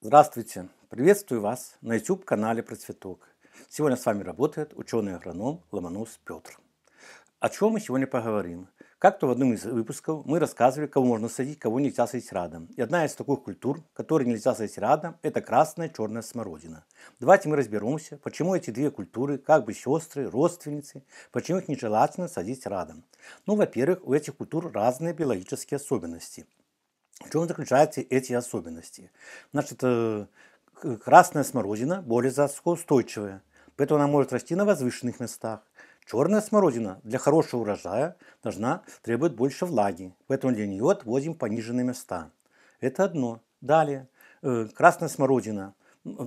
Здравствуйте! Приветствую вас на YouTube-канале «Процветок». Сегодня с вами работает ученый-агроном Ломонос Петр. О чем мы сегодня поговорим? Как-то в одном из выпусков мы рассказывали, кого можно садить, кого нельзя садить рядом. И одна из таких культур, которые нельзя садить рядом, это красная черная смородина. Давайте мы разберемся, почему эти две культуры, как бы сестры, родственницы, почему их нежелательно садить рядом. Ну, во-первых, у этих культур разные биологические особенности – в чем заключаются эти особенности? Значит, э, красная смородина более засухоустойчивая, поэтому она может расти на возвышенных местах. Черная смородина для хорошего урожая должна требует больше влаги, поэтому для нее отводим пониженные места. Это одно. Далее, э, красная смородина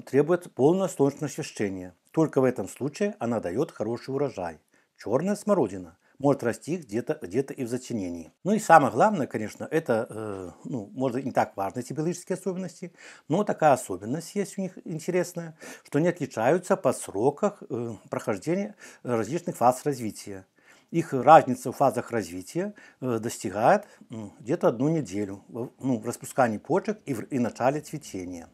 требует полного солнечного освещения. Только в этом случае она дает хороший урожай. Черная смородина может расти где-то где и в зачинении. Ну и самое главное, конечно, это, э, ну, может, не так важны эти биологические особенности, но такая особенность есть у них интересная, что они отличаются по сроках э, прохождения различных фаз развития их разница в фазах развития э, достигает где-то одну неделю ну, в распускании почек и в и начале цветения.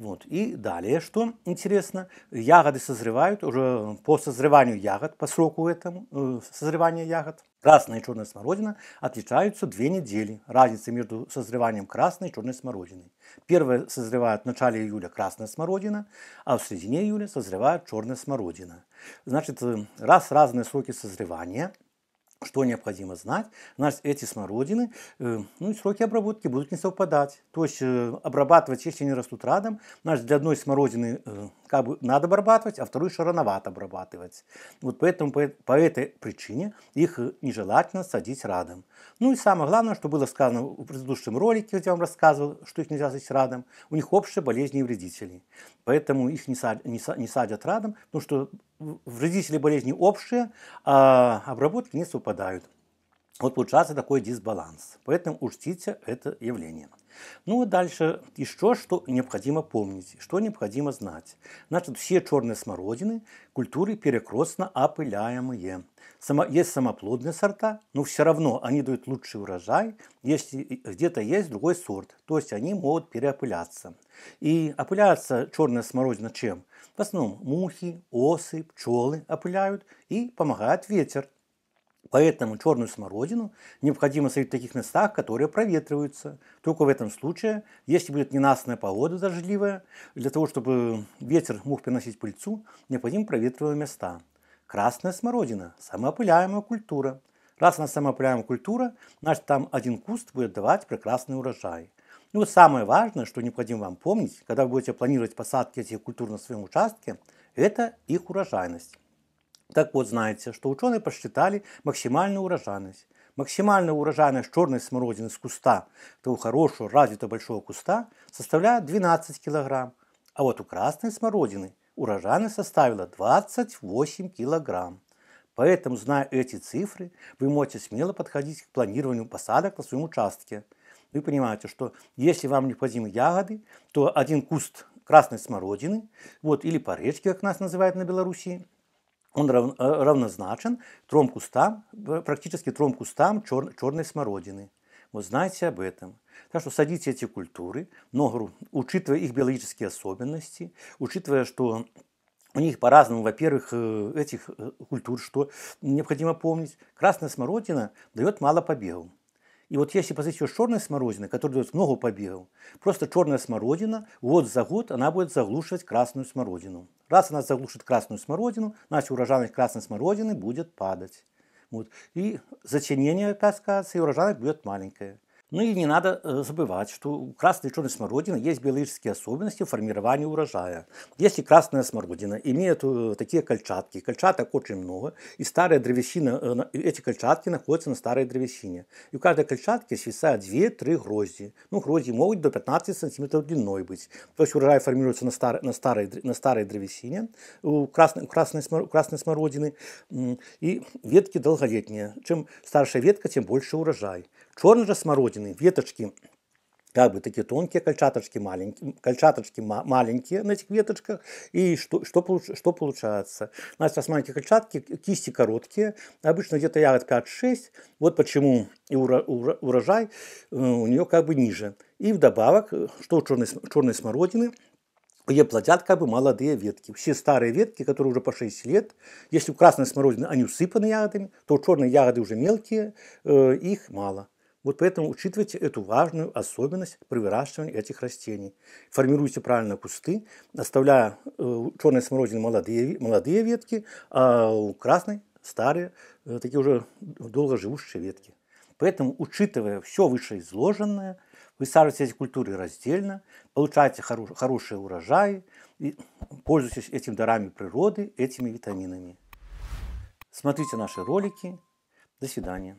Вот. И далее, что интересно, ягоды созревают уже по созреванию ягод, по сроку этому э, созревания ягод. Красная и черная смородина отличаются две недели. Разница между созреванием красной и черной смородины. Первая созревает в начале июля красная смородина, а в середине июля созревает черная смородина. Значит, э, раз разные сроки созревания – что необходимо знать? У эти смородины, э, ну и сроки обработки будут не совпадать. То есть э, обрабатывать, если они растут рядом. у для одной смородины э, как бы надо обрабатывать, а вторую еще рановато обрабатывать. Вот поэтому по, по этой причине их э, нежелательно садить радом. Ну и самое главное, что было сказано в предыдущем ролике, где я вам рассказывал, что их нельзя садить радом, у них общие болезни и вредители. Поэтому их не, сад, не, не садят радом, потому что вредители болезни общие, а обработки не совпадают. Вот получается такой дисбаланс. Поэтому учтите это явление. Ну а дальше еще что необходимо помнить, что необходимо знать. Значит, все черные смородины культуры перекрестно опыляемые. Само, есть самоплодные сорта, но все равно они дают лучший урожай, если где-то есть другой сорт. То есть они могут переопыляться. И опыляется черная смородина чем? В основном мухи, осы, пчелы опыляют и помогает ветер. Поэтому черную смородину необходимо солить в таких местах, которые проветриваются. Только в этом случае, если будет ненастная погода дождливая, для того, чтобы ветер мог приносить пыльцу, необходимо проветриваемые места. Красная смородина – самоопыляемая культура. Раз она самоопыляемая культура, значит там один куст будет давать прекрасный урожай. И вот самое важное, что необходимо вам помнить, когда вы будете планировать посадки этих культур на своем участке, это их урожайность. Так вот, знаете, что ученые посчитали максимальную урожайность. Максимальная урожайность черной смородины с куста, того хорошего, развитого большого куста, составляет 12 килограмм. А вот у красной смородины урожайность составила 28 килограмм. Поэтому, зная эти цифры, вы можете смело подходить к планированию посадок на своем участке. Вы понимаете, что если вам необходимы ягоды, то один куст красной смородины, вот, или поречки, как нас называют на Беларуси он рав, э, равнозначен трем кустам, э, практически трем кустам чер, черной смородины. Вот знайте об этом. Так что садите эти культуры, но учитывая их биологические особенности, учитывая, что у них по-разному, во-первых, э, этих культур, что необходимо помнить, красная смородина дает мало побегов. И вот если посадить ее с черной смородины, которая дает много побегов, просто черная смородина год за год она будет заглушивать красную смородину. Раз она заглушит красную смородину, значит урожайность красной смородины будет падать. Вот. И зачинение, так сказать, урожайность будет маленькое. Ну и не надо э, забывать, что у красной и черной смородины есть биологические особенности формирования урожая. Если красная смородина имеет э, такие кольчатки, кольчаток очень много, и старая древесина, э, эти кольчатки находятся на старой древесине. И у каждой кольчатки свисают 2-3 грозди. Ну, грозди могут до 15 сантиметров длиной быть. То есть урожай формируется на, старой, на, старой, на старой древесине у красной, у красной, у красной смородины. И ветки долголетние. Чем старшая ветка, тем больше урожай. Черный же смородины, веточки как бы такие тонкие кольчаточки маленькие, кольчаточки маленькие на этих веточках. И что, что, получ, что получается? Значит, раз маленькие кольчатки, кисти короткие, обычно где-то ягод 5-6. Вот почему и урожай э, у нее как бы ниже. И вдобавок, э, что у черной, черной смородины, ее плодят как бы молодые ветки. Все старые ветки, которые уже по 6 лет, если у красной смородины они усыпаны ягодами, то у черной ягоды уже мелкие, э, их мало. Вот поэтому учитывайте эту важную особенность при выращивании этих растений. Формируйте правильно кусты, оставляя э, черной смородины молодые, молодые ветки, а у красной старые, э, такие уже долго живущие ветки. Поэтому, учитывая все вышеизложенное, вы сажаете эти культуры раздельно, получаете хоро- хорошие урожаи, и пользуйтесь этими дарами природы, этими витаминами. Смотрите наши ролики. До свидания.